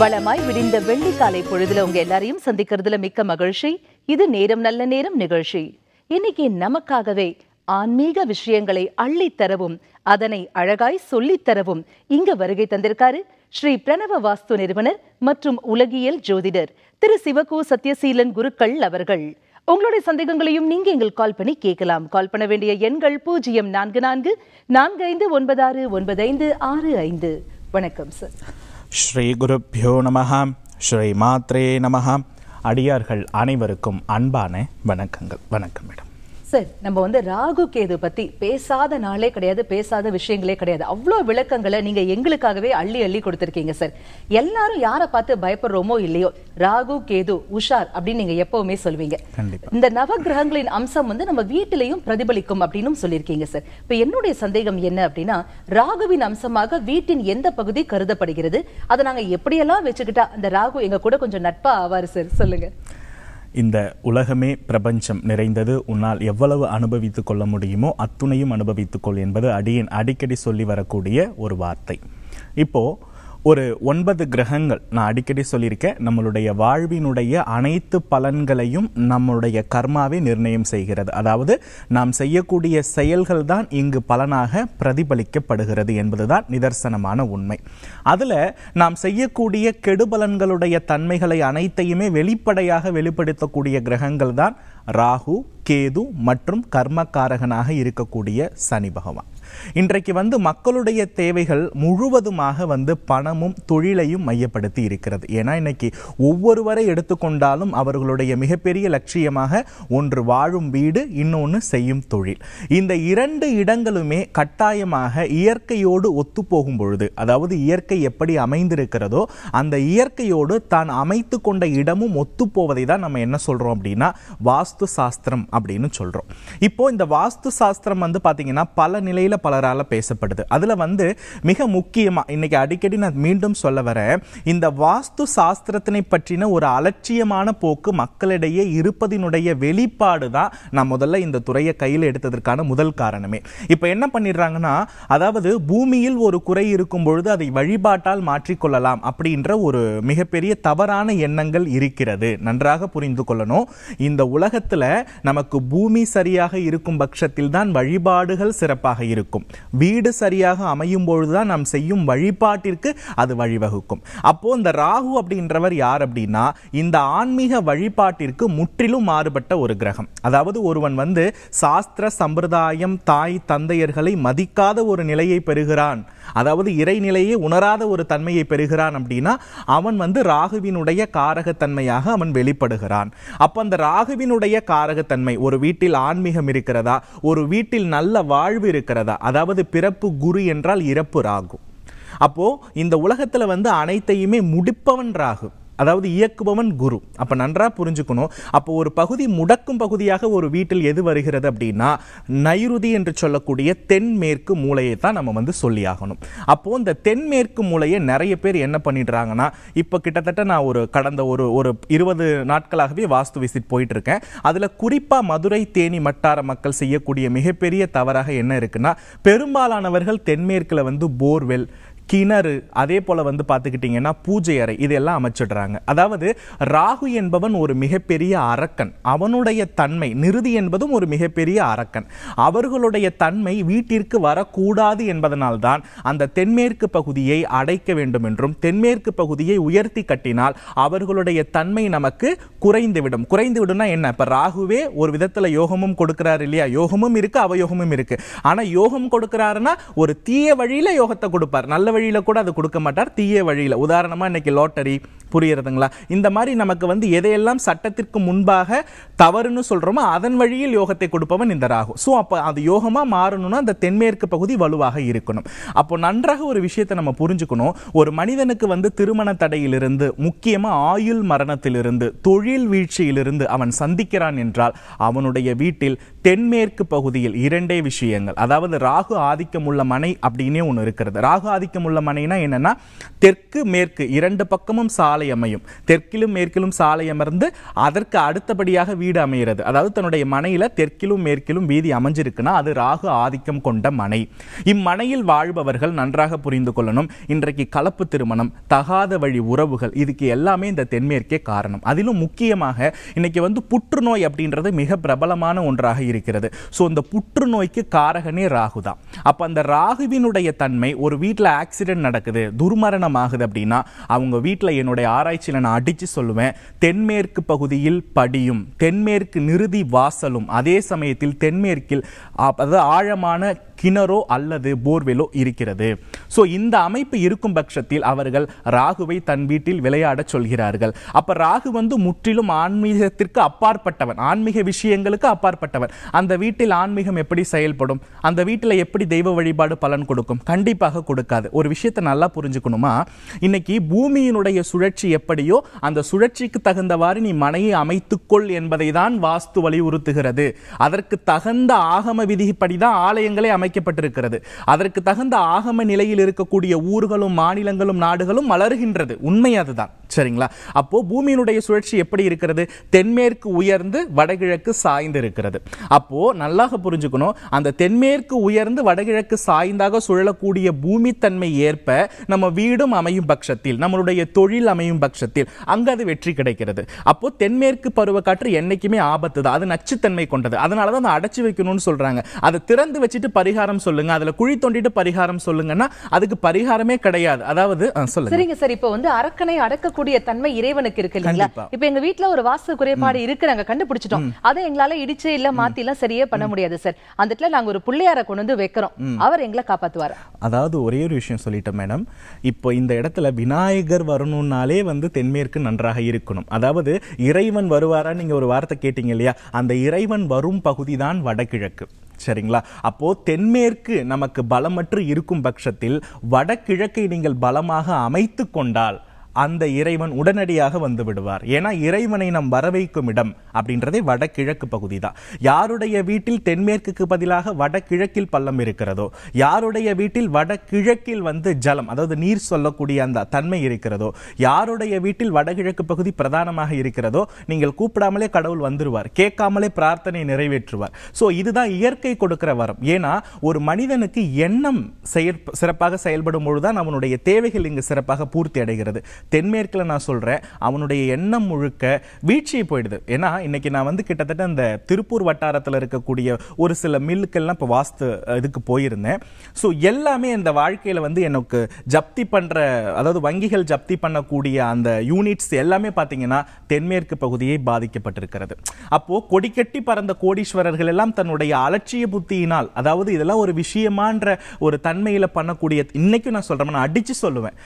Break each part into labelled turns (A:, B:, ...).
A: வளமாய் விடிந்த வெள்ளிக்காலை பொழுதுல உங்க எல்லாரையும் சந்திக்கிறதுல மிக்க மகிழ்ச்சி இது நேரம் நல்ல நேரம் நிகழ்ச்சி இன்னைக்கு நமக்காகவே ஆன்மீக விஷயங்களை அள்ளித்தரவும் அதனை அழகாய் சொல்லித்தரவும் இங்க வருகை தந்திருக்காரு ஸ்ரீ பிரணவ வாஸ்து நிறுவனர் மற்றும் உலகியல் ஜோதிடர் திரு சிவகு சத்யசீலன் குருக்கள் அவர்கள் உங்களுடைய சந்தேகங்களையும் நீங்க எங்கள் கால் பண்ணி கேட்கலாம் கால் பண்ண வேண்டிய எண்கள் பூஜ்ஜியம் நான்கு நான்கு நான்கு ஐந்து ஒன்பது ஆறு ஒன்பது ஐந்து ஆறு ஐந்து வணக்கம் சார்
B: ஸ்ரீகுருப்பியோ நம ஸ்ரீ மாத்ரே நம அடியார்கள் அனைவருக்கும் அன்பான வணக்கங்கள் வணக்கம் மேடம்
A: சார் நம்ம வந்து ராகு கேது பத்தி பேசாத நாளே கிடையாது பேசாத விஷயங்களே கிடையாது அவ்வளோ விளக்கங்களை நீங்க எங்களுக்காகவே அள்ளி அள்ளி கொடுத்துருக்கீங்க சார் எல்லாரும் யாரை பார்த்து பயப்படுறோமோ இல்லையோ ராகு கேது உஷார் அப்படின்னு நீங்க எப்பவுமே சொல்லுவீங்க இந்த நவ கிரகங்களின் அம்சம் வந்து நம்ம வீட்டிலையும் பிரதிபலிக்கும் அப்படின்னு சொல்லியிருக்கீங்க சார் இப்ப என்னுடைய சந்தேகம் என்ன அப்படின்னா ராகுவின் அம்சமாக வீட்டின் எந்த பகுதி கருதப்படுகிறது அதை நாங்க எப்படியெல்லாம் வச்சுக்கிட்டா அந்த ராகு எங்க கூட கொஞ்சம் நட்பா ஆவாரு சார் சொல்லுங்க
B: இந்த உலகமே பிரபஞ்சம் நிறைந்தது உன்னால் எவ்வளவு அனுபவித்துக் கொள்ள முடியுமோ அத்துணையும் அனுபவித்துக்கொள் என்பது அடியின் அடிக்கடி சொல்லி வரக்கூடிய ஒரு வார்த்தை இப்போது ஒரு ஒன்பது கிரகங்கள் நான் அடிக்கடி சொல்லியிருக்கேன் நம்மளுடைய வாழ்வினுடைய அனைத்து பலன்களையும் நம்மளுடைய கர்மாவை நிர்ணயம் செய்கிறது அதாவது நாம் செய்யக்கூடிய செயல்கள் தான் இங்கு பலனாக பிரதிபலிக்கப்படுகிறது என்பதுதான் நிதர்சனமான உண்மை அதில் நாம் செய்யக்கூடிய கெடுபலன்களுடைய தன்மைகளை அனைத்தையுமே வெளிப்படையாக வெளிப்படுத்தக்கூடிய கிரகங்கள் தான் ராகு கேது மற்றும் கர்மக்காரகனாக இருக்கக்கூடிய சனி பகவான் இன்றைக்கு வந்து மக்களுடைய தேவைகள் முழுவதுமாக வந்து பணமும் தொழிலையும் மையப்படுத்தி இருக்கிறது ஏன்னா இன்னைக்கு ஒவ்வொருவரை எடுத்துக்கொண்டாலும் அவர்களுடைய மிகப்பெரிய லட்சியமாக ஒன்று வாழும் வீடு இன்னொன்று செய்யும் தொழில் இந்த இரண்டு இடங்களுமே கட்டாயமாக இயற்கையோடு ஒத்துப்போகும் பொழுது அதாவது இயற்கை எப்படி அமைந்திருக்கிறதோ அந்த இயற்கையோடு தான் அமைத்து கொண்ட இடமும் ஒத்துப்போவதை தான் நம்ம என்ன சொல்றோம் அப்படின்னா வாஸ்து சாஸ்திரம் அப்படின்னு சொல்கிறோம் இப்போ இந்த வாஸ்து சாஸ்திரம் வந்து பார்த்தீங்கன்னா பல நிலையில் பலரால் பேசப்படுது அதில் வந்து மிக முக்கியமாக இன்றைக்கி அடிக்கடி நான் மீண்டும் சொல்ல வர இந்த வாஸ்து சாஸ்திரத்தினை பற்றின ஒரு அலட்சியமான போக்கு மக்களிடையே இருப்பதினுடைய வெளிப்பாடு தான் நான் முதல்ல இந்த துறையை கையில் எடுத்ததற்கான முதல் காரணமே இப்போ என்ன பண்ணிடுறாங்கன்னா அதாவது பூமியில் ஒரு குறை இருக்கும் பொழுது அதை வழிபாட்டால் மாற்றிக்கொள்ளலாம் அப்படின்ற ஒரு மிகப்பெரிய தவறான எண்ணங்கள் இருக்கிறது நன்றாக புரிந்து கொள்ளணும் இந்த உலகத்தில் நமக்கு பூமி சரியாக இருக்கும் பட்சத்தில் தான் வழிபாடுகள் சிறப்பாக இருக்கும் இருக்கும் வீடு சரியாக அமையும் பொழுதுதான் நாம் செய்யும் வழிபாட்டிற்கு அது வழிவகுக்கும் அப்போ இந்த ராகு அப்படின்றவர் யார் அப்படின்னா இந்த ஆன்மீக வழிபாட்டிற்கு முற்றிலும் மாறுபட்ட ஒரு கிரகம் அதாவது ஒருவன் வந்து சாஸ்திர சம்பிரதாயம் தாய் தந்தையர்களை மதிக்காத ஒரு நிலையை பெறுகிறான் அதாவது இறைநிலையை உணராத ஒரு தன்மையை பெறுகிறான் அப்படின்னா அவன் வந்து ராகுவினுடைய காரகத்தன்மையாக அவன் வெளிப்படுகிறான் அப்போ அந்த ராகுவினுடைய காரகத்தன்மை ஒரு வீட்டில் ஆன்மீகம் இருக்கிறதா ஒரு வீட்டில் நல்ல வாழ்வு இருக்கிறதா அதாவது பிறப்பு குரு என்றால் இறப்பு ராகு அப்போது இந்த உலகத்தில் வந்து அனைத்தையுமே முடிப்பவன் ராகு அதாவது இயக்குபவன் குரு அப்போ நன்றாக புரிஞ்சுக்கணும் அப்போ ஒரு பகுதி முடக்கும் பகுதியாக ஒரு வீட்டில் எது வருகிறது அப்படின்னா நைருதி என்று சொல்லக்கூடிய தென்மேற்கு மூலையை தான் நம்ம வந்து சொல்லி ஆகணும் அப்போது இந்த தென்மேற்கு மூலையை நிறைய பேர் என்ன பண்ணிடுறாங்கன்னா இப்போ கிட்டத்தட்ட நான் ஒரு கடந்த ஒரு ஒரு இருபது நாட்களாகவே வாஸ்து விசிட் போயிட்டு இருக்கேன் அதில் குறிப்பாக மதுரை தேனி மட்டார மக்கள் செய்யக்கூடிய மிகப்பெரிய தவறாக என்ன இருக்குன்னா பெரும்பாலானவர்கள் தென்மேற்கில் வந்து போர்வெல் கிணறு அதே போல் வந்து பார்த்துக்கிட்டிங்கன்னா பூஜை அறை இதெல்லாம் அமைச்சிடுறாங்க அதாவது ராகு என்பவன் ஒரு மிகப்பெரிய அரக்கன் அவனுடைய தன்மை நிருதி என்பதும் ஒரு மிகப்பெரிய அரக்கன் அவர்களுடைய தன்மை வீட்டிற்கு வரக்கூடாது என்பதனால்தான் அந்த தென்மேற்கு பகுதியை அடைக்க வேண்டும் என்றும் தென்மேற்கு பகுதியை உயர்த்தி கட்டினால் அவர்களுடைய தன்மை நமக்கு குறைந்துவிடும் குறைந்துவிடும்னா என்ன இப்போ ராகுவே ஒரு விதத்தில் யோகமும் கொடுக்குறாரு இல்லையா யோகமும் இருக்குது அவயோகமும் இருக்குது ஆனால் யோகம் கொடுக்குறாருன்னா ஒரு தீய வழியில் யோகத்தை கொடுப்பார் நல்ல வழியில் கூட அது கொடுக்க மாட்டார் தீய வழியில் உதாரணமாக இன்றைக்கி லாட்டரி புரியுறதுங்களா இந்த மாதிரி நமக்கு வந்து எதையெல்லாம் சட்டத்திற்கு முன்பாக தவறுன்னு சொல்கிறோமோ அதன் வழியில் யோகத்தை கொடுப்பவன் இந்த ராகு ஸோ அப்போ அது யோகமாக மாறணும்னா அந்த தென்மேற்கு பகுதி வலுவாக இருக்கணும் அப்போ நன்றாக ஒரு விஷயத்தை நம்ம புரிஞ்சுக்கணும் ஒரு மனிதனுக்கு வந்து திருமண தடையிலிருந்து முக்கியமாக ஆயுள் மரணத்திலிருந்து தொழில் வீழ்ச்சியிலிருந்து அவன் சந்திக்கிறான் என்றால் அவனுடைய வீட்டில் தென்மேற்கு பகுதியில் இரண்டே விஷயங்கள் அதாவது ராகு ஆதிக்கம் உள்ள மனை அப்படின்னே ஒன்று இருக்கிறது ராகு ஆதிக்கம் உள்ள மனைனா என்னன்னா தெற்கு மேற்கு இரண்டு பக்கமும் சாலை அமையும் தெற்கிலும் மேற்கிலும் சாலை அமர்ந்து அதற்கு அடுத்தபடியாக வீடு அமைகிறது அதாவது தன்னுடைய மனையில் தெற்கிலும் மேற்கிலும் வீதி அமைஞ்சிருக்குன்னா அது ராகு ஆதிக்கம் கொண்ட மனை இம்மனையில் வாழ்பவர்கள் நன்றாக புரிந்து கொள்ளணும் இன்றைக்கு கலப்பு திருமணம் தகாத வழி உறவுகள் இதுக்கு எல்லாமே இந்த தென்மேற்கே காரணம் அதிலும் முக்கியமாக இன்னைக்கு வந்து புற்றுநோய் அப்படின்றது மிக பிரபலமான ஒன்றாக இருக்கிறது ஸோ இந்த புற்றுநோய்க்கு காரகனே ராகு தான் அப்போ அந்த ராகுவினுடைய தன்மை ஒரு வீட்டில் ஆக்சி ஆக்சிடென்ட் நடக்குது துர்மரணம் ஆகுது அப்படின்னா அவங்க வீட்டில் என்னுடைய ஆராய்ச்சியில் நான் அடித்து சொல்லுவேன் தென்மேற்கு பகுதியில் படியும் தென்மேற்கு நிறுதி வாசலும் அதே சமயத்தில் தென்மேற்கில் அதாவது ஆழமான கிணறோ அல்லது போர்வெலோ இருக்கிறது ஸோ இந்த அமைப்பு இருக்கும் பட்சத்தில் அவர்கள் ராகுவை தன் வீட்டில் விளையாடச் சொல்கிறார்கள் அப்போ ராகு வந்து முற்றிலும் ஆன்மீகத்திற்கு அப்பாற்பட்டவன் ஆன்மீக விஷயங்களுக்கு அப்பாற்பட்டவன் அந்த வீட்டில் ஆன்மீகம் எப்படி செயல்படும் அந்த வீட்டில் எப்படி தெய்வ வழிபாடு பலன் கொடுக்கும் கண்டிப்பாக கொடுக்காது ஒரு விஷயத்தை நல்லா புரிஞ்சுக்கணுமா இன்னைக்கு பூமியினுடைய சுழற்சி எப்படியோ அந்த சுழற்சிக்கு தகுந்தவாறு நீ மனையை அமைத்துக்கொள் என்பதை தான் வாஸ்து வலியுறுத்துகிறது அதற்கு தகுந்த ஆகம விதிப்படி தான் ஆலயங்களை அமை அமைக்கப்பட்டிருக்கிறது அதற்கு தகுந்த ஆகம நிலையில் இருக்கக்கூடிய ஊர்களும் மாநிலங்களும் நாடுகளும் மலர்கின்றது உண்மை அதுதான் சரிங்களா அப்போ பூமியினுடைய சுழற்சி எப்படி இருக்கிறது தென்மேற்கு உயர்ந்து வடகிழக்கு சாய்ந்து இருக்கிறது அப்போ நல்லாக புரிஞ்சுக்கணும் அந்த தென்மேற்கு உயர்ந்து வடகிழக்கு சாய்ந்தாக சுழலக்கூடிய பூமி தன்மை ஏற்ப நம்ம வீடும் அமையும் பட்சத்தில் நம்மளுடைய தொழில் அமையும் பட்சத்தில் அங்கு அது வெற்றி கிடைக்கிறது அப்போ தென்மேற்கு பருவக்காற்று என்னைக்குமே ஆபத்து தான் அது நச்சுத்தன்மை கொண்டது அதனால தான் அதை அடைச்சி வைக்கணும்னு சொல்றாங்க அதை திறந்து வச்சுட்டு பரிகாரம் பரிகாரம் சொல்லுங்க அதுல குழி தோண்டிட்டு பரிகாரம் சொல்லுங்கன்னா அதுக்கு பரிகாரமே கிடையாது அதாவது சொல்லுங்க சரிங்க
A: சார் இப்ப வந்து அரக்கனை அடக்கக்கூடிய தன்மை இறைவனுக்கு இருக்கு இல்லைங்களா இப்ப எங்க வீட்டுல ஒரு வாஸ்து குறைபாடு இருக்கு நாங்க கண்டுபிடிச்சிட்டோம் அதை எங்களால இடிச்சு இல்ல மாத்தி எல்லாம் சரியே பண்ண முடியாது சார் அந்த இடத்துல நாங்க ஒரு பிள்ளையார கொண்டு வந்து வைக்கிறோம் அவர் எங்களை காப்பாத்துவார்
B: அதாவது ஒரே ஒரு விஷயம் சொல்லிட்டேன் மேடம் இப்போ இந்த இடத்துல விநாயகர் வரணும்னாலே வந்து தென்மேற்கு நன்றாக இருக்கணும் அதாவது இறைவன் வருவாரா நீங்க ஒரு வார்த்தை கேட்டீங்க இல்லையா அந்த இறைவன் வரும் பகுதி தான் வடகிழக்கு சரிங்களா அப்போ தென்மேற்கு நமக்கு பலமற்று இருக்கும் பட்சத்தில் வடகிழக்கை நீங்கள் பலமாக அமைத்து கொண்டால் அந்த இறைவன் உடனடியாக வந்து விடுவார் ஏன்னா இறைவனை நம் வரவைக்கும் இடம் அப்படின்றதே வடகிழக்கு பகுதி தான் யாருடைய வீட்டில் தென்மேற்குக்கு பதிலாக வடகிழக்கில் பள்ளம் இருக்கிறதோ யாருடைய வீட்டில் வடகிழக்கில் வந்து ஜலம் அதாவது நீர் சொல்லக்கூடிய அந்த தன்மை இருக்கிறதோ யாருடைய வீட்டில் வடகிழக்கு பகுதி பிரதானமாக இருக்கிறதோ நீங்கள் கூப்பிடாமலே கடவுள் வந்துருவார் கேட்காமலே பிரார்த்தனை நிறைவேற்றுவார் ஸோ இதுதான் இயற்கை கொடுக்கிற வரம் ஏன்னா ஒரு மனிதனுக்கு எண்ணம் சிறப்பாக செயல்படும் பொழுதுதான் அவனுடைய தேவைகள் இங்கு சிறப்பாக பூர்த்தி அடைகிறது தென்மேற்கில் நான் சொல்கிறேன் அவனுடைய எண்ணம் முழுக்க வீழ்ச்சி போயிடுது ஏன்னா இன்னைக்கு நான் வந்து கிட்டத்தட்ட அந்த திருப்பூர் வட்டாரத்தில் இருக்கக்கூடிய ஒரு சில மில்லுக்கெல்லாம் இப்போ வாஸ்து இதுக்கு போயிருந்தேன் ஸோ எல்லாமே இந்த வாழ்க்கையில் வந்து எனக்கு ஜப்தி பண்ணுற அதாவது வங்கிகள் ஜப்தி பண்ணக்கூடிய அந்த யூனிட்ஸ் எல்லாமே பார்த்தீங்கன்னா தென்மேற்கு பகுதியை பாதிக்கப்பட்டிருக்கிறது அப்போது கொடிக்கட்டி பறந்த கோடீஸ்வரர்கள் எல்லாம் தன்னுடைய அலட்சிய புத்தியினால் அதாவது இதெல்லாம் ஒரு விஷயமான்ற ஒரு தன்மையில் பண்ணக்கூடிய இன்னைக்கும் நான் சொல்கிறேன் நான் அடித்து சொல்லுவேன்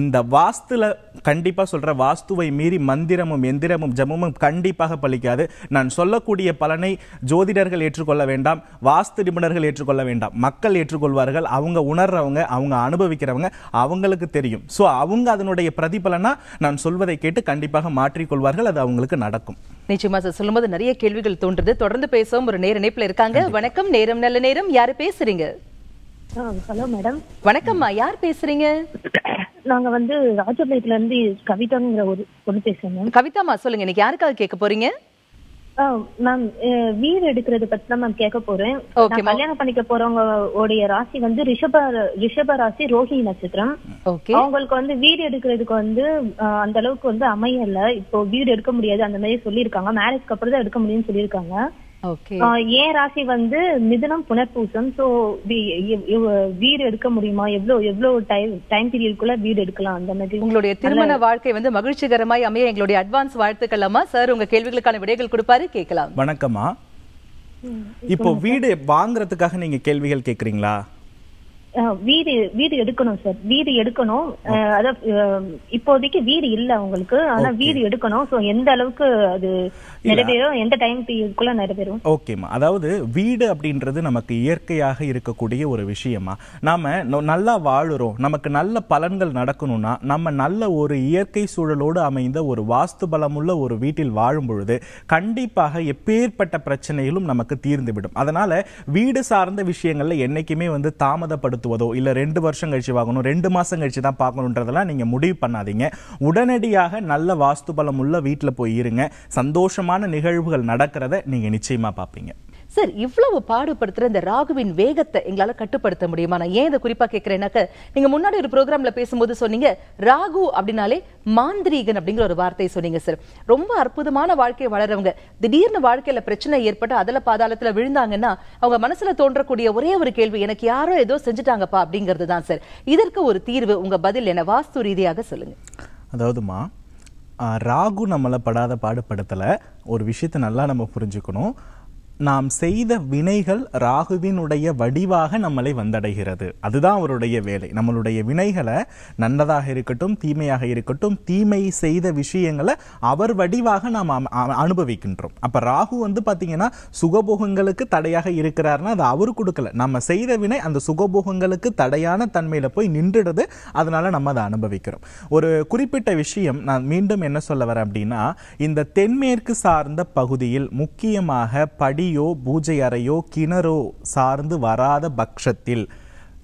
B: இந்த வாஸ்துல கண்டிப்பாக சொல்கிற வாஸ்துவை மீறி மந்திரமும் எந்திரமும் ஜமும் கண்டிப்பாக பழி பிடிக்காது நான் சொல்லக்கூடிய பலனை ஜோதிடர்கள் ஏற்றுக்கொள்ள வேண்டாம் வாஸ்து நிபுணர்கள் ஏற்றுக்கொள்ள வேண்டாம் மக்கள் ஏற்றுக்கொள்வார்கள் அவங்க உணர்றவங்க அவங்க அனுபவிக்கிறவங்க அவங்களுக்கு தெரியும் ஸோ அவங்க அதனுடைய பிரதிபலனா நான் சொல்வதை கேட்டு கண்டிப்பாக மாற்றிக்கொள்வார்கள் அது அவங்களுக்கு நடக்கும்
A: நிச்சயமா சார் சொல்லும்போது நிறைய கேள்விகள் தோன்றது தொடர்ந்து பேசவும் ஒரு நேர இணைப்புல இருக்காங்க வணக்கம் நேரம் நல்ல நேரம் யாரு பேசுறீங்க ஹலோ மேடம் வணக்கம்மா யார் பேசுறீங்க நாங்க வந்து ராஜபாளையத்துல இருந்து கவிதாங்கிற ஒரு பொண்ணு கவிதாமா சொல்லுங்க இன்னைக்கு யாருக்காக கேட்க போறீங்க மேம் வீடு எடுக்கிறது பத்தி தான் மேம் கேட்க போறேன் நான் கல்யாணம் பண்ணிக்க போறவங்க உடைய ராசி வந்து ரிஷப ரிஷப ராசி ரோஹி நட்சத்திரம் அவங்களுக்கு வந்து வீடு எடுக்கிறதுக்கு வந்து அந்த அளவுக்கு வந்து அமையல இப்போ வீடு எடுக்க முடியாது அந்த மாதிரி சொல்லியிருக்காங்க மேரேஜ்க்கு அப்புறம் தான் எடுக்க முடியும்னு சொல்லியிருக்காங்க ஏன் ராசி வந்து மிதனம் புனர்பூசம் சோ வீடு எடுக்க முடியுமா எவ்வளவு எவ்வளவு டைம் டைம் பீரியட்குள்ள வீடு எடுக்கலாம் அந்த மாதிரி உங்களுடைய திருமண வாழ்க்கை வந்து மகிழ்ச்சிகரமாய் அமைய எங்களுடைய அட்வான்ஸ் வாழ்த்துக்கள் அம்மா சார் உங்க கேள்விகளுக்கான விடைகள் கொடுப்பாரு கேட்கலாம் வணக்கம்மா இப்போ வீடு
B: வாங்குறதுக்காக நீங்க கேள்விகள் கேக்குறீங்களா
A: வீடு வீடு எடுக்கணும் சார் வீடு எடுக்கணும் அதாவது இப்போதைக்கு வீடு இல்ல அவங்களுக்கு ஆனா வீடு எடுக்கணும் சோ எந்த அளவுக்கு அது நிறைவேறும் எந்த டைம் பீரியட்குள்ள நிறைவேறும்
B: ஓகேம்மா அதாவது வீடு அப்படின்றது நமக்கு இயற்கையாக இருக்கக்கூடிய ஒரு விஷயமா நாம நல்லா வாழுறோம் நமக்கு நல்ல பலன்கள் நடக்கணும்னா நம்ம நல்ல ஒரு இயற்கை சூழலோடு அமைந்த ஒரு வாஸ்து பலமுள்ள ஒரு வீட்டில் வாழும் பொழுது கண்டிப்பாக எப்பேற்பட்ட பிரச்சனைகளும் நமக்கு தீர்ந்துவிடும் அதனால வீடு சார்ந்த விஷயங்கள்ல என்னைக்குமே வந்து தாமதப்படுத்தும் பயன்படுத்துவதோ இல்லை ரெண்டு வருஷம் கழிச்சு வாங்கணும் ரெண்டு மாதம் கழிச்சு தான் பார்க்கணுன்றதெல்லாம் நீங்கள் முடிவு பண்ணாதீங்க உடனடியாக நல்ல வாஸ்து பலம் உள்ள வீட்டில் போய் இருங்க சந்தோஷமான நிகழ்வுகள் நடக்கிறத நீங்கள் நிச்சயமாக பார்ப்பீங்க
A: சார் இவ்வளவு பாடுபடுத்துற இந்த ராகுவின் வேகத்தை எங்களால கட்டுப்படுத்த முடியுமா நான் ஏன் இதை குறிப்பா கேட்குறேன்னாக்க நீங்க முன்னாடி ஒரு ப்ரோக்ராம்ல பேசும்போது சொன்னீங்க ராகு அப்படின்னாலே மாந்திரீகன் அப்படிங்கிற ஒரு வார்த்தையை சொன்னீங்க சார் ரொம்ப அற்புதமான வாழ்க்கையை வளரவங்க திடீர்னு வாழ்க்கையில பிரச்சனை ஏற்பட்டு அதுல பாதாளத்துல விழுந்தாங்கன்னா அவங்க மனசுல தோன்றக்கூடிய ஒரே ஒரு கேள்வி எனக்கு யாரோ ஏதோ செஞ்சுட்டாங்கப்பா அப்படிங்கிறது தான் சார் இதற்கு ஒரு தீர்வு உங்க பதில் என வாஸ்து ரீதியாக சொல்லுங்க
B: அதாவதுமா ராகு நம்மளை படாத பாடுபடுத்தலை ஒரு விஷயத்தை நல்லா நம்ம புரிஞ்சுக்கணும் நாம் செய்த வினைகள் ராகுவினுடைய வடிவாக நம்மளை வந்தடைகிறது அதுதான் அவருடைய வேலை நம்மளுடைய வினைகளை நல்லதாக இருக்கட்டும் தீமையாக இருக்கட்டும் தீமை செய்த விஷயங்களை அவர் வடிவாக நாம் அனுபவிக்கின்றோம் அப்போ ராகு வந்து பார்த்தீங்கன்னா சுகபோகங்களுக்கு தடையாக இருக்கிறாருன்னா அது அவர் கொடுக்கல நம்ம செய்த வினை அந்த சுகபோகங்களுக்கு தடையான தன்மையில் போய் நின்றுடுது அதனால் நம்ம அதை அனுபவிக்கிறோம் ஒரு குறிப்பிட்ட விஷயம் நான் மீண்டும் என்ன சொல்ல வரேன் அப்படின்னா இந்த தென்மேற்கு சார்ந்த பகுதியில் முக்கியமாக படி பலியோ பூஜை அறையோ கிணறோ சார்ந்து வராத பட்சத்தில்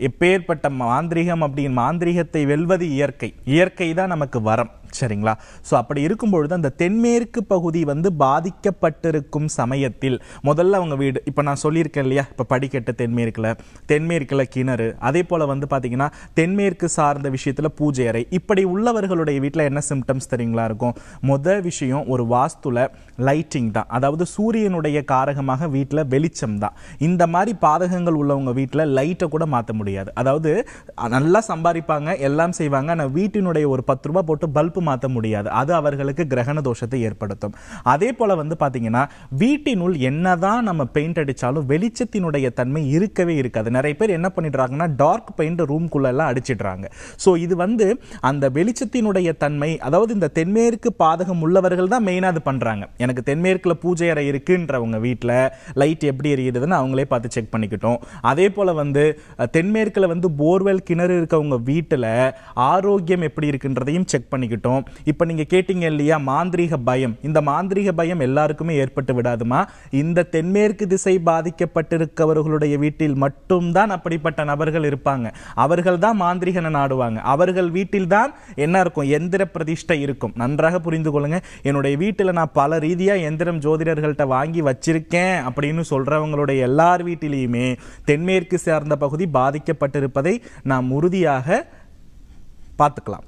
B: எப்பேற்பட்ட மாந்திரிகம் அப்படின்னு மாந்திரிகத்தை வெல்வது இயற்கை இயற்கை தான் நமக்கு வரம் சரிங்களா ஸோ அப்படி இருக்கும்பொழுது அந்த தென்மேற்கு பகுதி வந்து பாதிக்கப்பட்டிருக்கும் சமயத்தில் முதல்ல அவங்க வீடு இப்போ நான் சொல்லியிருக்கேன் இல்லையா இப்போ படிக்கட்டு தென்மேற்கில் தென்மேற்கில் கிணறு அதே போல் வந்து பார்த்தீங்கன்னா தென்மேற்கு சார்ந்த விஷயத்தில் பூஜை அறை இப்படி உள்ளவர்களுடைய வீட்டில் என்ன சிம்டம்ஸ் தெரியுங்களா இருக்கும் முதல் விஷயம் ஒரு வாஸ்துல லைட்டிங் தான் அதாவது சூரியனுடைய காரகமாக வீட்டில் வெளிச்சம் தான் இந்த மாதிரி பாதகங்கள் உள்ளவங்க வீட்டில் லைட்டை கூட மாற்ற முடியாது அதாவது நல்லா சம்பாதிப்பாங்க எல்லாம் செய்வாங்க ஆனால் வீட்டினுடைய ஒரு பத்து ரூபா போட்டு பல்பு மாற்ற முடியாது அது அவர்களுக்கு கிரகண தோஷத்தை ஏற்படுத்தும் அதே போல் வந்து பார்த்தீங்கன்னா வீட்டினுள் என்னதான் நம்ம பெயிண்ட் அடித்தாலும் வெளிச்சத்தினுடைய தன்மை இருக்கவே இருக்காது நிறைய பேர் என்ன பண்ணிடுறாங்கன்னா டார்க் பெயிண்ட் ரூம்குள்ளெல்லாம் அடிச்சிடுறாங்க ஸோ இது வந்து அந்த வெளிச்சத்தினுடைய தன்மை அதாவது இந்த தென்மேற்கு பாதகம் உள்ளவர்கள் தான் மெயினாக அது பண்ணுறாங்க எனக்கு தென்மேற்கில் பூஜை அறை இருக்குன்றவங்க வீட்டில் லைட் எப்படி எரியுதுன்னு அவங்களே பார்த்து செக் பண்ணிக்கிட்டோம் அதே போல் வந்து தென்மேற்கில் வந்து போர்வெல் கிணறு இருக்கவங்க வீட்டில் ஆரோக்கியம் எப்படி இருக்குன்றதையும் செக் பண்ணிக்கிட்டோம் இருக்கணும் இப்போ நீங்கள் கேட்டீங்க இல்லையா மாந்திரீக பயம் இந்த மாந்திரீக பயம் எல்லாருக்குமே ஏற்பட்டு விடாதுமா இந்த தென்மேற்கு திசை பாதிக்கப்பட்டிருக்கவர்களுடைய வீட்டில் மட்டும்தான் அப்படிப்பட்ட நபர்கள் இருப்பாங்க அவர்கள் தான் மாந்திரிகனை நாடுவாங்க அவர்கள் வீட்டில் தான் என்ன இருக்கும் எந்திர பிரதிஷ்டை இருக்கும் நன்றாக புரிந்து கொள்ளுங்க என்னுடைய வீட்டில் நான் பல ரீதியாக எந்திரம் ஜோதிடர்கள்ட்ட வாங்கி வச்சிருக்கேன் அப்படின்னு சொல்றவங்களுடைய எல்லார் வீட்டிலையுமே தென்மேற்கு சார்ந்த பகுதி பாதிக்கப்பட்டிருப்பதை நாம் உறுதியாக பார்த்துக்கலாம்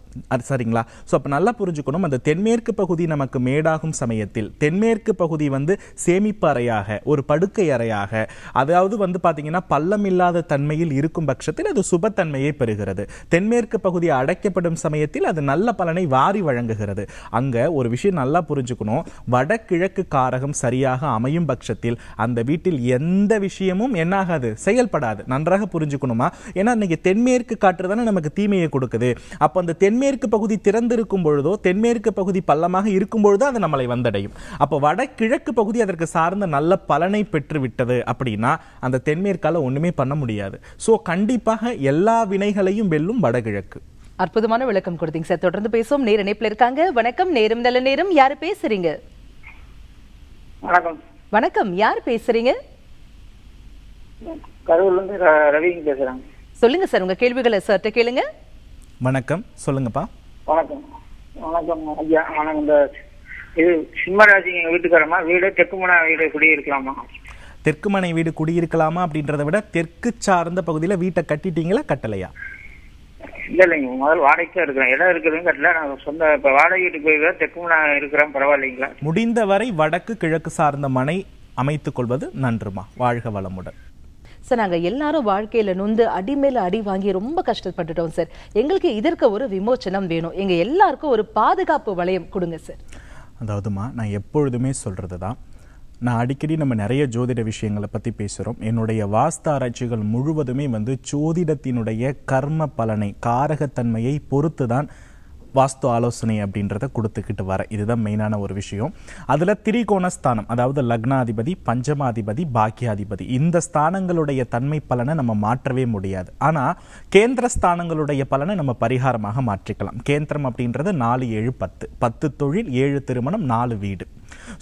B: சரிங்களா ஸோ அப்போ நல்லா புரிஞ்சுக்கணும் அந்த தென்மேற்கு பகுதி நமக்கு மேடாகும் சமயத்தில் தென்மேற்கு பகுதி வந்து சேமிப்பு அறையாக ஒரு படுக்கை அறையாக அதாவது வந்து பார்த்தீங்கன்னா பள்ளம் இல்லாத தன்மையில் இருக்கும் பட்சத்தில் அது சுபத்தன்மையை பெறுகிறது தென்மேற்கு பகுதி அடைக்கப்படும் சமயத்தில் அது நல்ல பலனை வாரி வழங்குகிறது அங்கே ஒரு விஷயம் நல்லா புரிஞ்சுக்கணும் வடகிழக்கு காரகம் சரியாக அமையும் பட்சத்தில் அந்த வீட்டில் எந்த விஷயமும் என்னாகாது செயல்படாது நன்றாக புரிஞ்சுக்கணுமா ஏன்னா இன்னைக்கு தென்மேற்கு காற்று தானே நமக்கு தீமையை கொடுக்குது அப்போ அந்த தென்மேற்கு தென்மேற்கு பகுதி திறந்திருக்கும் பொழுதோ தென்மேற்கு பகுதி பள்ளமாக இருக்கும் பொழுதோ அது நம்மளை வந்தடையும் அப்போ வடகிழக்கு பகுதி அதற்கு சார்ந்த நல்ல பலனை பெற்று விட்டது அப்படின்னா அந்த தென்மேற்கால ஒண்ணுமே பண்ண முடியாது ஸோ கண்டிப்பாக எல்லா வினைகளையும் வெல்லும் வடகிழக்கு
A: அற்புதமான விளக்கம் கொடுத்தீங்க சார் தொடர்ந்து பேசுவோம் நேர இணைப்பில் இருக்காங்க வணக்கம் நேரம் நல்ல நேரம் யார் பேசுறீங்க வணக்கம் வணக்கம் யார் பேசுறீங்க
B: கரூர்ல இருந்து ரவி பேசுறாங்க
A: சொல்லுங்க சார் உங்க கேள்விகளை சார்ட்ட கேளுங்க
B: வணக்கம் சொல்லுங்கப்பா
A: வணக்கம் வணக்கம்
B: ஐயா நான் இந்த இது சிம்ம எங்கள் எங்க வீட்டுக்காரமா வீடு தெற்குமனை வீடு குடியிருக்கலாமா தெற்குமனை வீடு குடியிருக்கலாமா அப்படின்றத விட தெற்கு சார்ந்த பகுதியில் வீட்டை கட்டிட்டீங்களா கட்டலையா இல்ல இல்லைங்க முதல் வாடகைக்கு இருக்கிறேன் இடம் இருக்கிறதும் கட்டல நான் சொந்த இப்போ வாடகை வீட்டுக்கு போய் தெற்குமனை இருக்கிறேன் பரவாயில்லைங்களா முடிந்தவரை வடக்கு கிழக்கு சார்ந்த மனை அமைத்துக் கொள்வது நன்றுமா வாழ்க வளமுடன்
A: சார் நாங்கள் எல்லாரும் வாழ்க்கையில் நொந்து அடி மேலே அடி வாங்கி ரொம்ப கஷ்டப்பட்டுட்டோம் சார் எங்களுக்கு இதற்கு ஒரு விமோச்சனம் வேணும் எங்கள் எல்லாருக்கும் ஒரு பாதுகாப்பு வளையம் கொடுங்க சார்
B: அதாவதுமா நான் எப்பொழுதுமே சொல்கிறது தான் நான் அடிக்கடி நம்ம நிறைய ஜோதிட விஷயங்களை பற்றி பேசுகிறோம் என்னுடைய வாஸ்து ஆராய்ச்சிகள் முழுவதுமே வந்து ஜோதிடத்தினுடைய கர்ம பலனை காரகத்தன்மையை பொறுத்து தான் வாஸ்து ஆலோசனை அப்படின்றத கொடுத்துக்கிட்டு வர இதுதான் மெயினான ஒரு விஷயம் அதில் திரிகோணஸ்தானம் அதாவது லக்னாதிபதி பஞ்சமாதிபதி பாக்கியாதிபதி இந்த ஸ்தானங்களுடைய தன்மை பலனை நம்ம மாற்றவே முடியாது ஆனால் கேந்திர ஸ்தானங்களுடைய பலனை நம்ம பரிகாரமாக மாற்றிக்கலாம் கேந்திரம் அப்படின்றது நாலு ஏழு பத்து பத்து தொழில் ஏழு திருமணம் நாலு வீடு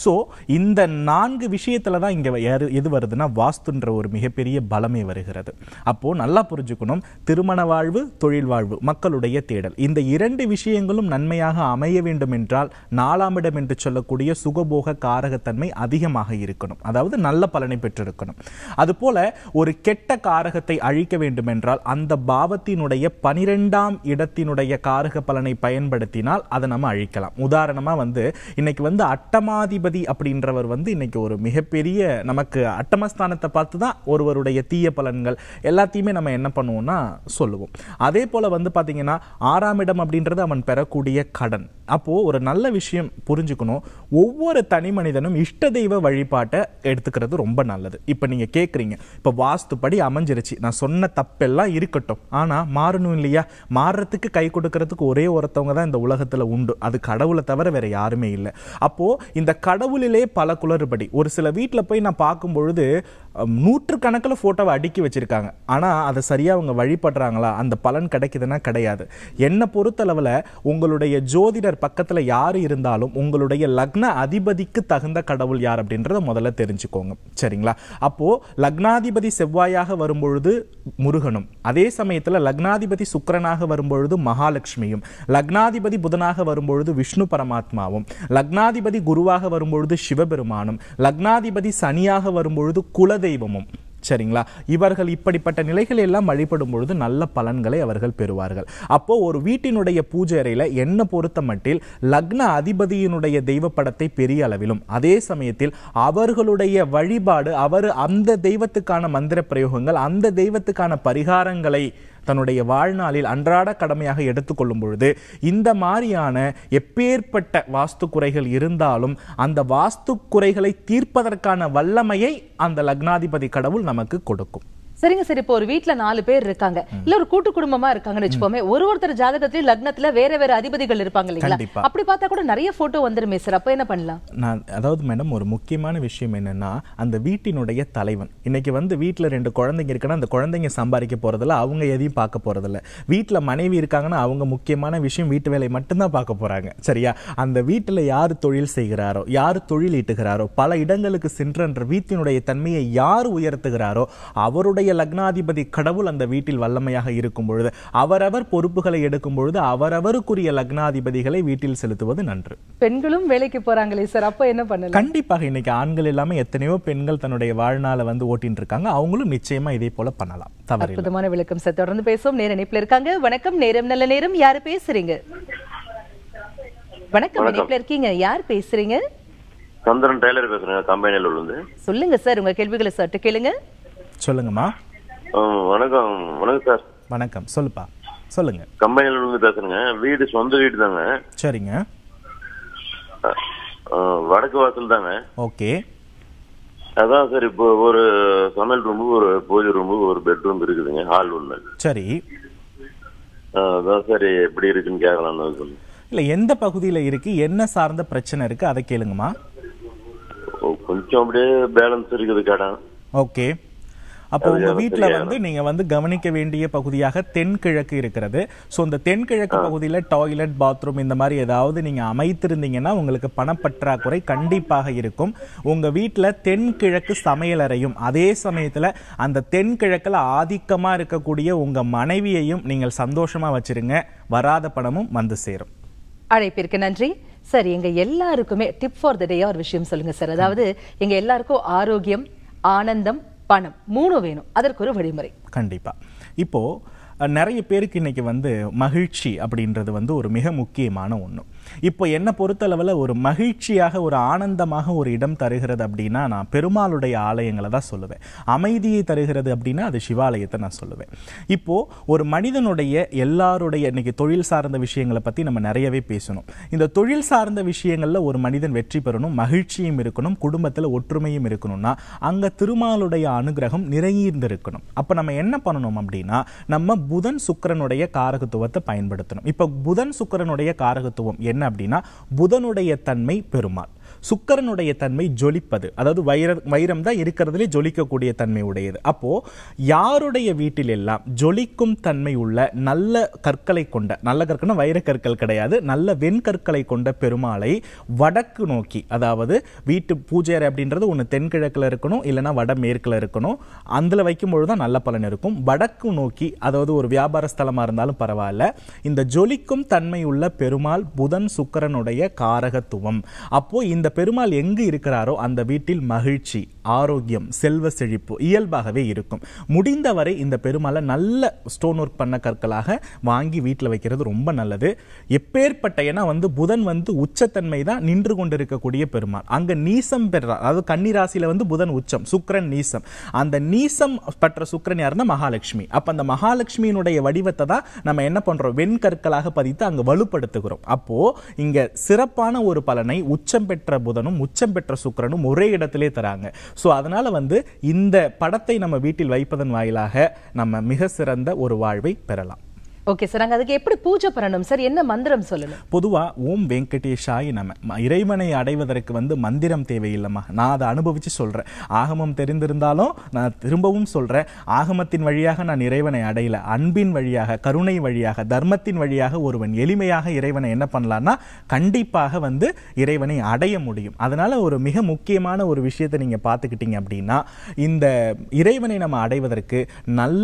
B: ஸோ இந்த நான்கு விஷயத்தில் தான் இங்கே எது வருதுன்னா வாஸ்துன்ற ஒரு மிகப்பெரிய பலமே வருகிறது அப்போது நல்லா புரிஞ்சுக்கணும் திருமண வாழ்வு தொழில் வாழ்வு மக்களுடைய தேடல் இந்த இரண்டு விஷயங்களும் நன்மையாக அமைய வேண்டும் என்றால் நாலாம் இடம் என்று சொல்லக்கூடிய சுகபோக காரகத்தன்மை அதிகமாக இருக்கணும் அதாவது நல்ல பலனை பெற்றிருக்கணும் அதுபோல ஒரு கெட்ட காரகத்தை அழிக்க வேண்டும் என்றால் அந்த பாவத்தினுடைய பனிரெண்டாம் இடத்தினுடைய காரக பலனை பயன்படுத்தினால் அதை நம்ம அழிக்கலாம் உதாரணமாக வந்து இன்னைக்கு வந்து அட்டமாதி ஜீவனாதிபதி அப்படின்றவர் வந்து இன்னைக்கு ஒரு மிகப்பெரிய நமக்கு அட்டமஸ்தானத்தை பார்த்து தான் ஒருவருடைய தீய பலன்கள் எல்லாத்தையுமே நம்ம என்ன பண்ணுவோம்னா சொல்லுவோம் அதே போல் வந்து பார்த்தீங்கன்னா ஆறாம் இடம் அப்படின்றது அவன் பெறக்கூடிய கடன் அப்போது ஒரு நல்ல விஷயம் புரிஞ்சுக்கணும் ஒவ்வொரு தனி மனிதனும் இஷ்ட தெய்வ வழிபாட்டை எடுத்துக்கிறது ரொம்ப நல்லது இப்போ நீங்கள் கேட்குறீங்க இப்போ வாஸ்துப்படி அமைஞ்சிருச்சு நான் சொன்ன தப்பெல்லாம் இருக்கட்டும் ஆனால் மாறணும் இல்லையா மாறுறதுக்கு கை கொடுக்கறதுக்கு ஒரே ஒருத்தவங்க தான் இந்த உலகத்தில் உண்டு அது கடவுளை தவிர வேறு யாருமே இல்லை அப்போது இந்த கடவுளிலே பல குளறுபடி ஒரு சில வீட்டில் போய் நான் பார்க்கும் பொழுது நூற்றுக்கணக்கில் ஃபோட்டோவை அடுக்கி வச்சுருக்காங்க ஆனால் அதை சரியாக அவங்க வழிபடுறாங்களா அந்த பலன் கிடைக்குதுன்னா கிடையாது என்னை பொறுத்தளவில் உங்களுடைய ஜோதிடர் பக்கத்தில் யார் இருந்தாலும் உங்களுடைய லக்ன அதிபதிக்கு தகுந்த கடவுள் யார் அப்படின்றத முதல்ல தெரிஞ்சுக்கோங்க சரிங்களா அப்போது லக்னாதிபதி செவ்வாயாக வரும்பொழுது முருகனும் அதே சமயத்தில் லக்னாதிபதி சுக்கரனாக வரும்பொழுது மகாலட்சுமியும் லக்னாதிபதி புதனாக வரும்பொழுது விஷ்ணு பரமாத்மாவும் லக்னாதிபதி குருவாக வரும்பொழுது சிவபெருமானும் லக்னாதிபதி சனியாக வரும்பொழுது குலதெய்வமும் சரிங்களா இவர்கள் இப்படிப்பட்ட நிலைகள் எல்லாம் வழிபடும் பொழுது நல்ல பலன்களை அவர்கள் பெறுவார்கள் அப்போ ஒரு வீட்டினுடைய பூஜை அறையில் என்ன பொறுத்த மட்டில் லக்ன அதிபதியினுடைய தெய்வ படத்தை பெரிய அளவிலும் அதே சமயத்தில் அவர்களுடைய வழிபாடு அவர் அந்த தெய்வத்துக்கான மந்திர பிரயோகங்கள் அந்த தெய்வத்துக்கான பரிகாரங்களை தன்னுடைய வாழ்நாளில் அன்றாட கடமையாக எடுத்துக்கொள்ளும் பொழுது இந்த மாதிரியான எப்பேற்பட்ட வாஸ்து குறைகள் இருந்தாலும் அந்த வாஸ்து குறைகளை தீர்ப்பதற்கான வல்லமையை அந்த லக்னாதிபதி கடவுள் நமக்கு கொடுக்கும்
A: சரிங்க சரி இப்போ ஒரு வீட்டுல நாலு பேர் இருக்காங்க இல்ல ஒரு கூட்டு குடும்பமா இருக்காங்கன்னு வச்சுப்போமே ஒரு ஒருத்தர் ஜாதகத்திலயும் லக்னத்துல வேற வேற அதிபதிகள் இருப்பாங்க இல்லைங்களா அப்படி பார்த்தா கூட நிறைய போட்டோ வந்துருமே சார் அப்ப என்ன பண்ணலாம்
B: நான் அதாவது மேடம் ஒரு முக்கியமான விஷயம் என்னன்னா அந்த வீட்டினுடைய தலைவன் இன்னைக்கு வந்து வீட்டுல ரெண்டு குழந்தைங்க இருக்குன்னா அந்த குழந்தைங்க சம்பாதிக்க போறதில்ல அவங்க எதையும் பார்க்க போறதில்ல வீட்டுல மனைவி இருக்காங்கன்னா அவங்க முக்கியமான விஷயம் வீட்டு வேலை மட்டும்தான் பார்க்க போறாங்க சரியா அந்த வீட்டுல யார் தொழில் செய்கிறாரோ யார் தொழில் ஈட்டுகிறாரோ பல இடங்களுக்கு சென்றன்ற வீட்டினுடைய தன்மையை யார் உயர்த்துகிறாரோ அவருடைய அன்றைய லக்னாதிபதி கடவுள் அந்த வீட்டில் வல்லமையாக இருக்கும் பொழுது அவரவர் பொறுப்புகளை எடுக்கும் பொழுது அவரவருக்குரிய லக்னாதிபதிகளை வீட்டில் செலுத்துவது நன்று
A: பெண்களும் வேலைக்கு போறாங்களே சார் அப்ப என்ன பண்ணலாம்
B: கண்டிப்பாக இன்னைக்கு ஆண்கள் எல்லாமே எத்தனையோ பெண்கள் தன்னுடைய வாழ்நாளை வந்து ஓட்டின்னு இருக்காங்க அவங்களும் நிச்சயமா இதே போல பண்ணலாம் தவறு அற்புதமான
A: விளக்கம் சார் தொடர்ந்து பேசுவோம் நேர இணைப்பில் இருக்காங்க வணக்கம் நேரம் நல்ல நேரம் யாரு பேசுறீங்க வணக்கம் இணைப்பில் இருக்கீங்க யார் பேசுறீங்க
B: சந்திரன் டெய்லர் பேசுறேன் கம்பெனியில் இருந்து
A: சொல்லுங்க சார் உங்க கேள்விகளை சட்டு கேளுங்க
B: சொல்லுங்கம்மா வணக்கம் வணக்கம் சார் வணக்கம் சொல்லுப்பா சொல்லுங்க கம்பெனில இருந்து பேசுறேங்க வீடு சொந்த வீடு தாங்க சரிங்க வடக்கு வாசல் தாங்க ஓகே அதான் சார் இப்போ ஒரு சமையல் ரூமு ஒரு பூஜை ரூமு ஒரு பெட்ரூம் இருக்குதுங்க ஹால் ஒன்று சரி அதான் சார் எப்படி இருக்குன்னு கேட்கலாம் சொல்லுங்க இல்லை எந்த பகுதியில் இருக்கு என்ன சார்ந்த பிரச்சனை இருக்கு அதை கேளுங்கம்மா கொஞ்சம் அப்படியே பேலன்ஸ் இருக்குது கடன் ஓகே அப்போ உங்க வீட்டில் வந்து நீங்க வந்து கவனிக்க வேண்டிய பகுதியாக தென்கிழக்கு இருக்கிறது ஸோ இந்த தென்கிழக்கு பகுதியில் டாய்லெட் பாத்ரூம் இந்த மாதிரி ஏதாவது நீங்க அமைத்திருந்தீங்கன்னா உங்களுக்கு பணப்பற்றாக்குறை கண்டிப்பாக இருக்கும் உங்க வீட்டில் தென்கிழக்கு சமையலறையும் அதே சமயத்தில் அந்த தென்கிழக்கில் ஆதிக்கமாக இருக்கக்கூடிய உங்க மனைவியையும் நீங்கள் சந்தோஷமா வச்சிருங்க வராத பணமும் வந்து சேரும்
A: அழைப்பிற்கு நன்றி சார் எங்க எல்லாருக்குமே டிப் ஃபார் த டே ஒரு விஷயம் சொல்லுங்க சார் அதாவது எங்க எல்லாருக்கும் ஆரோக்கியம் ஆனந்தம் பணம் மூணு வேணும் அதற்கு ஒரு வழிமுறை
B: கண்டிப்பாக இப்போது நிறைய பேருக்கு இன்றைக்கி வந்து மகிழ்ச்சி அப்படின்றது வந்து ஒரு மிக முக்கியமான ஒன்று இப்போ என்னை பொறுத்தளவில் ஒரு மகிழ்ச்சியாக ஒரு ஆனந்தமாக ஒரு இடம் தருகிறது அப்படின்னா நான் பெருமாளுடைய ஆலயங்களை தான் சொல்லுவேன் அமைதியை தருகிறது அப்படின்னா அது சிவாலயத்தை நான் சொல்லுவேன் இப்போது ஒரு மனிதனுடைய எல்லாருடைய இன்னைக்கு தொழில் சார்ந்த விஷயங்களை பற்றி நம்ம நிறையவே பேசணும் இந்த தொழில் சார்ந்த விஷயங்களில் ஒரு மனிதன் வெற்றி பெறணும் மகிழ்ச்சியும் இருக்கணும் குடும்பத்தில் ஒற்றுமையும் இருக்கணும்னா அங்கே திருமாலுடைய அனுகிரகம் நிறைந்திருக்கணும் அப்போ நம்ம என்ன பண்ணணும் அப்படின்னா நம்ம புதன் சுக்கரனுடைய காரகத்துவத்தை பயன்படுத்தணும் இப்போ புதன் சுக்கரனுடைய காரகத்துவம் என்ன என்ன அப்படின்னா புதனுடைய தன்மை பெருமாள் சுக்கரனுடைய தன்மை ஜொலிப்பது அதாவது வைர வைரம் தான் இருக்கிறதுலே ஜொலிக்கக்கூடிய தன்மை உடையது அப்போ யாருடைய வீட்டில் எல்லாம் ஜொலிக்கும் தன்மை உள்ள நல்ல கற்களை கொண்ட நல்ல கற்கள்னா வைர கற்கள் கிடையாது நல்ல வெண்கற்களை கொண்ட பெருமாளை வடக்கு நோக்கி அதாவது வீட்டு பூஜை அறை அப்படின்றது ஒன்று தென்கிழக்கில் இருக்கணும் இல்லைனா வடமேற்கில் இருக்கணும் அதில் வைக்கும்பொழுது தான் நல்ல பலன் இருக்கும் வடக்கு நோக்கி அதாவது ஒரு வியாபார ஸ்தலமாக இருந்தாலும் பரவாயில்ல இந்த ஜொலிக்கும் தன்மை உள்ள பெருமாள் புதன் சுக்கரனுடைய காரகத்துவம் அப்போ இந்த பெருமாள் எங்கு இருக்கிறாரோ அந்த வீட்டில் மகிழ்ச்சி ஆரோக்கியம் செல்வ செழிப்பு இயல்பாகவே இருக்கும் முடிந்தவரை இந்த பெருமாளை நல்ல ஸ்டோன் ஒர்க் பண்ண கற்களாக வாங்கி வீட்டில் வைக்கிறது ரொம்ப நல்லது எப்பேற்பட்ட ஏன்னா வந்து புதன் வந்து உச்சத்தன்மை தான் நின்று கொண்டிருக்கக்கூடிய பெருமாள் அங்கே நீசம் பெறார் அதாவது கன்னிராசியில் வந்து புதன் உச்சம் சுக்கரன் நீசம் அந்த நீசம் பற்ற சுக்கரன் யாருன்னா மகாலட்சுமி அப்போ அந்த மகாலட்சுமியினுடைய வடிவத்தை தான் நம்ம என்ன பண்ணுறோம் வெண்கற்களாக பதித்து அங்கே வலுப்படுத்துகிறோம் அப்போது இங்கே சிறப்பான ஒரு பலனை உச்சம் பெற்ற புதனும் உச்சம் பெற்ற சுக்கரனும் ஒரே இடத்திலே தராங்க ஸோ அதனால் வந்து இந்த படத்தை நம்ம வீட்டில் வைப்பதன் வாயிலாக நம்ம மிக சிறந்த ஒரு வாழ்வை பெறலாம்
A: ஓகே சார் நாங்கள் அதுக்கு எப்படி பூஜை பண்ணணும் சார் என்ன மந்திரம் சொல்லணும்
B: பொதுவாக ஓம் வெங்கடேஷாய் நம்ம இறைவனை அடைவதற்கு வந்து மந்திரம் தேவையில்லைம்மா நான் அதை அனுபவித்து சொல்கிறேன் ஆகமம் தெரிந்திருந்தாலும் நான் திரும்பவும் சொல்கிறேன் ஆகமத்தின் வழியாக நான் இறைவனை அடையலை அன்பின் வழியாக கருணை வழியாக தர்மத்தின் வழியாக ஒருவன் எளிமையாக இறைவனை என்ன பண்ணலான்னா கண்டிப்பாக வந்து இறைவனை அடைய முடியும் அதனால் ஒரு மிக முக்கியமான ஒரு விஷயத்தை நீங்கள் பார்த்துக்கிட்டீங்க அப்படின்னா இந்த இறைவனை நம்ம அடைவதற்கு நல்ல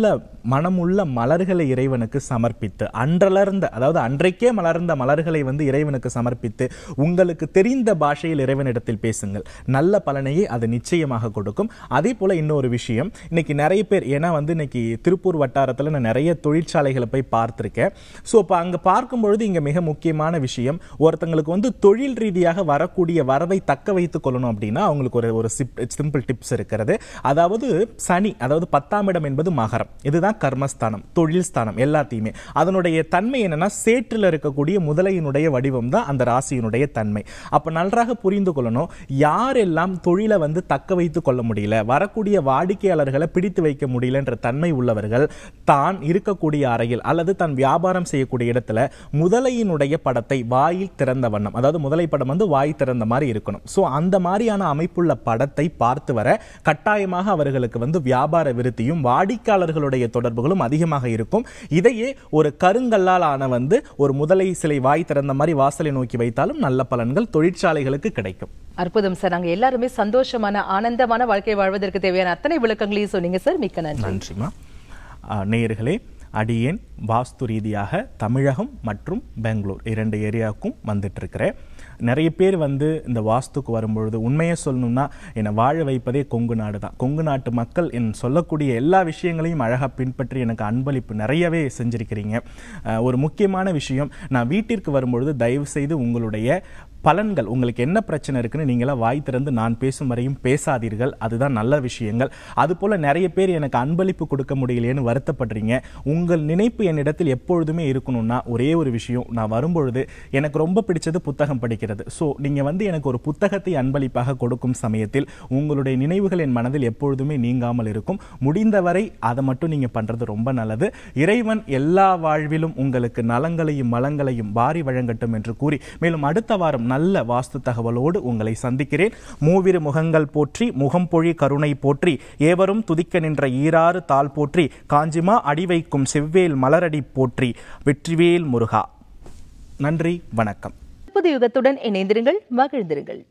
B: மனமுள்ள மலர்களை இறைவனுக்கு சமர் சமர்ப்பித்து அன்றலர்ந்த அதாவது அன்றைக்கே மலர்ந்த மலர்களை வந்து இறைவனுக்கு சமர்ப்பித்து உங்களுக்கு தெரிந்த பாஷையில் இறைவனிடத்தில் பேசுங்கள் நல்ல பலனையை அது நிச்சயமாக கொடுக்கும் அதே போல் இன்னொரு விஷயம் இன்னைக்கு நிறைய பேர் ஏன்னா வந்து இன்னைக்கு திருப்பூர் வட்டாரத்தில் நான் நிறைய தொழிற்சாலைகளை போய் பார்த்துருக்கேன் ஸோ இப்போ அங்கே பார்க்கும்பொழுது இங்கே மிக முக்கியமான விஷயம் ஒருத்தங்களுக்கு வந்து தொழில் ரீதியாக வரக்கூடிய வரவை தக்க வைத்துக் கொள்ளணும் அப்படின்னா அவங்களுக்கு ஒரு ஒரு சிம்பிள் டிப்ஸ் இருக்கிறது அதாவது சனி அதாவது பத்தாம் இடம் என்பது மகரம் இதுதான் கர்மஸ்தானம் தொழில் ஸ்தானம் எல்லாத்தையுமே அதனுடைய தன்மை என்னன்னா சேற்றில் இருக்கக்கூடிய முதலையினுடைய வடிவம் தான் அந்த ராசியினுடைய தன்மை அப்போ நன்றாக புரிந்து கொள்ளணும் யாரெல்லாம் தொழிலை வந்து தக்க வைத்துக் கொள்ள முடியல வரக்கூடிய வாடிக்கையாளர்களை பிடித்து வைக்க முடியலன்ற தன்மை உள்ளவர்கள் தான் இருக்கக்கூடிய அறையில் அல்லது தன் வியாபாரம் செய்யக்கூடிய இடத்துல முதலையினுடைய படத்தை வாயில் திறந்த வண்ணம் அதாவது முதலை படம் வந்து வாய் திறந்த மாதிரி இருக்கணும் ஸோ அந்த மாதிரியான அமைப்புள்ள படத்தை பார்த்து வர கட்டாயமாக அவர்களுக்கு வந்து வியாபார விருத்தியும் வாடிக்கையாளர்களுடைய தொடர்புகளும் அதிகமாக இருக்கும் இதையே ஒரு கருங்கல்லால் ஆன வந்து ஒரு முதலை சிலை வாய் திறந்த மாதிரி வாசலை நோக்கி வைத்தாலும் நல்ல பலன்கள் தொழிற்சாலைகளுக்கு கிடைக்கும்
A: அற்புதம் சார் நாங்கள் எல்லாருமே சந்தோஷமான ஆனந்தமான வாழ்க்கை வாழ்வதற்கு தேவையான அத்தனை விளக்கங்களையும் சொன்னீங்க சார் மிக்க நன்றி நன்றிமா
B: நேயர்களே அடியேன் வாஸ்து ரீதியாக தமிழகம் மற்றும் பெங்களூர் இரண்டு ஏரியாவுக்கும் வந்துட்டு இருக்கிறேன் நிறைய பேர் வந்து இந்த வாஸ்துக்கு வரும்பொழுது உண்மையை சொல்லணும்னா என்னை வாழ வைப்பதே கொங்கு நாடு தான் கொங்கு நாட்டு மக்கள் என் சொல்லக்கூடிய எல்லா விஷயங்களையும் அழகாக பின்பற்றி எனக்கு அன்பளிப்பு நிறையவே செஞ்சுருக்கிறீங்க ஒரு முக்கியமான விஷயம் நான் வீட்டிற்கு வரும்பொழுது தயவு செய்து உங்களுடைய பலன்கள் உங்களுக்கு என்ன பிரச்சனை இருக்குன்னு நீங்களாம் வாய் திறந்து நான் பேசும் வரையும் பேசாதீர்கள் அதுதான் நல்ல விஷயங்கள் அதுபோல் நிறைய பேர் எனக்கு அன்பளிப்பு கொடுக்க முடியலையேன்னு வருத்தப்படுறீங்க உங்கள் நினைப்பு என்னிடத்தில் எப்பொழுதுமே இருக்கணும்னா ஒரே ஒரு விஷயம் நான் வரும்பொழுது எனக்கு ரொம்ப பிடிச்சது புத்தகம் படிக்கிறது ஸோ நீங்கள் வந்து எனக்கு ஒரு புத்தகத்தை அன்பளிப்பாக கொடுக்கும் சமயத்தில் உங்களுடைய நினைவுகள் என் மனதில் எப்பொழுதுமே நீங்காமல் இருக்கும் முடிந்தவரை அதை மட்டும் நீங்கள் பண்ணுறது ரொம்ப நல்லது இறைவன் எல்லா வாழ்விலும் உங்களுக்கு நலங்களையும் மலங்களையும் பாரி வழங்கட்டும் என்று கூறி மேலும் அடுத்த வாரம் நல்ல வாஸ்து தகவலோடு உங்களை சந்திக்கிறேன் மூவிரு முகங்கள் போற்றி முகம் பொழி கருணை போற்றி ஏவரும் துதிக்க நின்ற ஈராறு தாள் போற்றி காஞ்சிமா அடி வைக்கும் செவ்வேல் மலரடி போற்றி வெற்றிவேல் முருகா நன்றி வணக்கம்
A: புது யுகத்துடன் இணைந்திருங்கள் மகிழ்ந்திருங்கள்